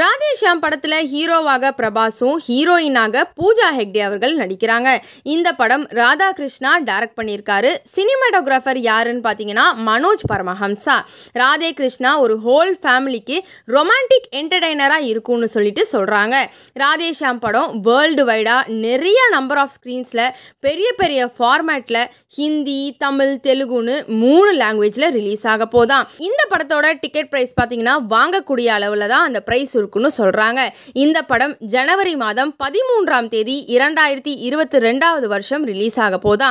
ராதேஷாம் படத்தில் ஹீரோவாக பிரபாஸும் ஹீரோயினாக பூஜா ஹெக்டே அவர்கள் நடிக்கிறாங்க இந்த படம் ராதா கிருஷ்ணா டைரக்ட் பண்ணியிருக்காரு சினிமாட்டோகிராஃபர் யாருன்னு பார்த்தீங்கன்னா மனோஜ் பரமஹம்சா ராதே கிருஷ்ணா ஒரு ஹோல் ஃபேமிலிக்கு ரொமான்டிக் என்டர்டைனராக இருக்கும்னு சொல்லிட்டு சொல்கிறாங்க ராதேஷாம் படம் வேர்ல்டு வைடாக நிறைய நம்பர் ஆஃப் ஸ்க்ரீன்ஸில் பெரிய பெரிய ஃபார்மேட்டில் ஹிந்தி தமிழ் தெலுங்குன்னு மூணு லாங்குவேஜில் ரிலீஸ் ஆக போதான் இந்த படத்தோட டிக்கெட் ப்ரைஸ் பார்த்தீங்கன்னா வாங்கக்கூடிய அளவில் தான் அந்த ப்ரைஸ் சுருக்குன்னு சொல்கிறாங்க இந்த படம் ஜனவரி மாதம் பதிமூன்றாம் தேதி இரண்டாயிரத்தி இருபத்தி ரெண்டாவது வருஷம் ரிலீஸ் ஆக போதா